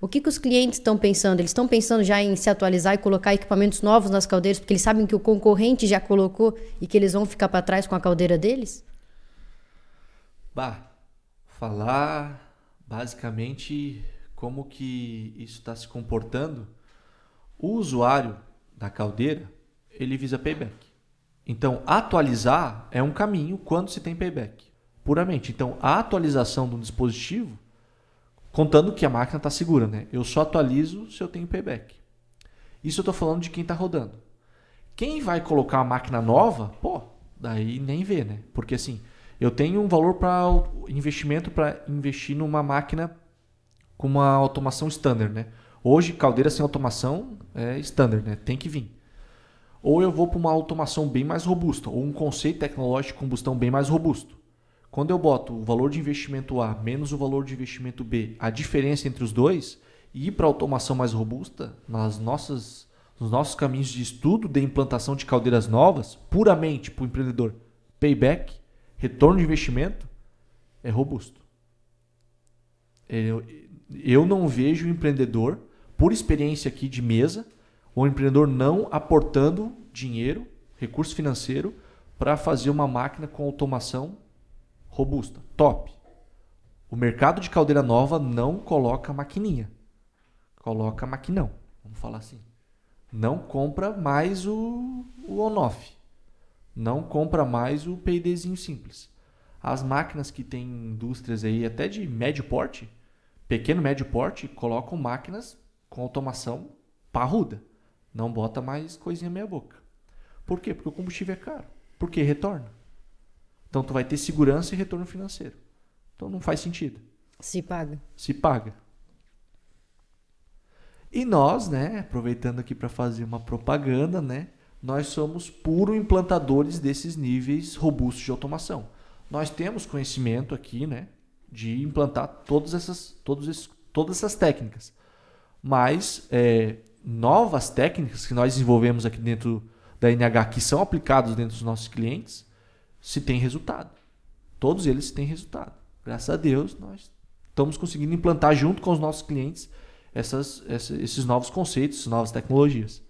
O que, que os clientes estão pensando? Eles estão pensando já em se atualizar e colocar equipamentos novos nas caldeiras, porque eles sabem que o concorrente já colocou e que eles vão ficar para trás com a caldeira deles? Bah, falar basicamente como que isso está se comportando. O usuário da caldeira, ele visa payback. Então, atualizar é um caminho quando se tem payback, puramente. Então, a atualização de um dispositivo Contando que a máquina está segura, né? Eu só atualizo se eu tenho payback. Isso eu estou falando de quem está rodando. Quem vai colocar a máquina nova, pô, daí nem vê, né? Porque assim, eu tenho um valor para investimento para investir numa máquina com uma automação standard, né? Hoje, caldeira sem automação é standard, né? Tem que vir. Ou eu vou para uma automação bem mais robusta, ou um conceito tecnológico de combustão bem mais robusto. Quando eu boto o valor de investimento A menos o valor de investimento B, a diferença entre os dois, e ir para automação mais robusta, nas nossas, nos nossos caminhos de estudo de implantação de caldeiras novas, puramente para o empreendedor, payback, retorno de investimento, é robusto. Eu, eu não vejo o empreendedor, por experiência aqui de mesa, o empreendedor não aportando dinheiro, recurso financeiro, para fazer uma máquina com automação robusta, top. O mercado de caldeira nova não coloca maquininha. Coloca maquinão, vamos falar assim. Não compra mais o, o on-off. Não compra mais o PIDzinho simples. As máquinas que tem indústrias aí até de médio porte, pequeno médio porte, colocam máquinas com automação parruda. Não bota mais coisinha meia boca. Por quê? Porque o combustível é caro. Porque retorna. Então tu vai ter segurança e retorno financeiro. Então não faz sentido. Se paga. Se paga. E nós, né, aproveitando aqui para fazer uma propaganda, né, nós somos puro implantadores desses níveis robustos de automação. Nós temos conhecimento aqui, né, de implantar todas essas, todos esses, todas essas técnicas. Mas é, novas técnicas que nós desenvolvemos aqui dentro da NH que são aplicadas dentro dos nossos clientes, se tem resultado. Todos eles têm resultado. Graças a Deus, nós estamos conseguindo implantar junto com os nossos clientes essas, esses novos conceitos, novas tecnologias.